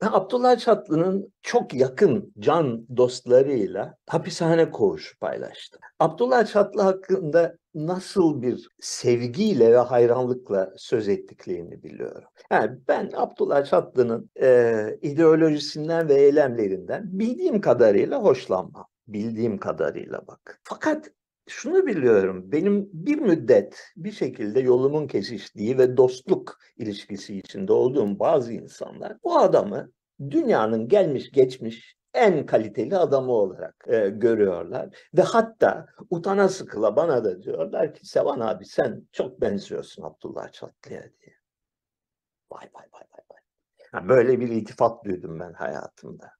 Abdullah Çatlı'nın çok yakın can dostlarıyla hapishane koğuşu paylaştı. Abdullah Çatlı hakkında nasıl bir sevgiyle ve hayranlıkla söz ettiklerini biliyorum. Yani ben Abdullah Çatlı'nın e, ideolojisinden ve eylemlerinden bildiğim kadarıyla hoşlanmam. Bildiğim kadarıyla bak. Fakat şunu biliyorum. Benim bir müddet bir şekilde yolumun kesiştiği ve dostluk ilişkisi içinde olduğum bazı insanlar bu adamı dünyanın gelmiş geçmiş en kaliteli adamı olarak e, görüyorlar. Ve hatta utana sıkıla bana da diyorlar ki Sevan abi sen çok benziyorsun Abdullah Çatlı'ya diye. Vay vay vay vay. vay. böyle bir iltifat duydum ben hayatımda.